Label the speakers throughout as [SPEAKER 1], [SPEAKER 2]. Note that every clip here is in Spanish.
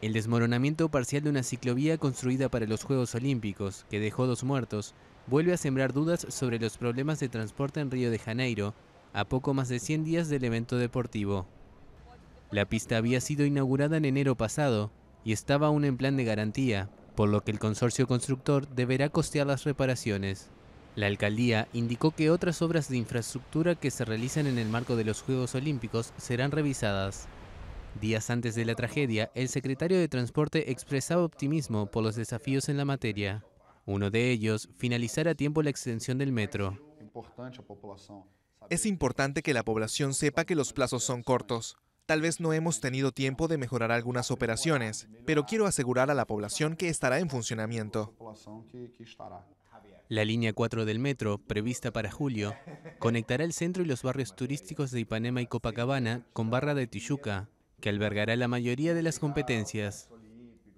[SPEAKER 1] El desmoronamiento parcial de una ciclovía construida para los Juegos Olímpicos, que dejó dos muertos, vuelve a sembrar dudas sobre los problemas de transporte en Río de Janeiro, a poco más de 100 días del evento deportivo. La pista había sido inaugurada en enero pasado y estaba aún en plan de garantía, por lo que el consorcio constructor deberá costear las reparaciones. La alcaldía indicó que otras obras de infraestructura que se realizan en el marco de los Juegos Olímpicos serán revisadas. Días antes de la tragedia, el secretario de Transporte expresaba optimismo por los desafíos en la materia. Uno de ellos, finalizar a tiempo la extensión del metro. Es importante que la población sepa que los plazos son cortos. Tal vez no
[SPEAKER 2] hemos tenido tiempo de mejorar algunas operaciones, pero quiero asegurar a la población que estará en
[SPEAKER 1] funcionamiento. La línea 4 del metro, prevista para julio, conectará el centro y los barrios turísticos de Ipanema y Copacabana con Barra de Tijuca, que albergará la mayoría de las competencias.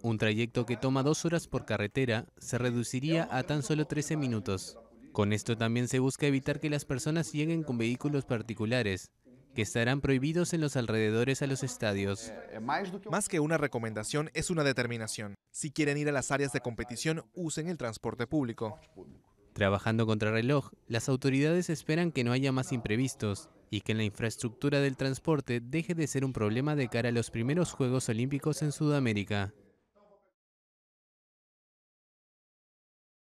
[SPEAKER 1] Un trayecto que toma dos horas por carretera se reduciría a tan solo 13 minutos. Con esto también se busca evitar que las personas lleguen con vehículos particulares, que estarán prohibidos en los alrededores a los estadios.
[SPEAKER 2] Más que una recomendación, es una determinación. Si quieren ir a las áreas de competición, usen el transporte público.
[SPEAKER 1] Trabajando contra reloj, las autoridades esperan que no haya más imprevistos y que la infraestructura del transporte deje de ser un problema de cara a los primeros Juegos Olímpicos en Sudamérica.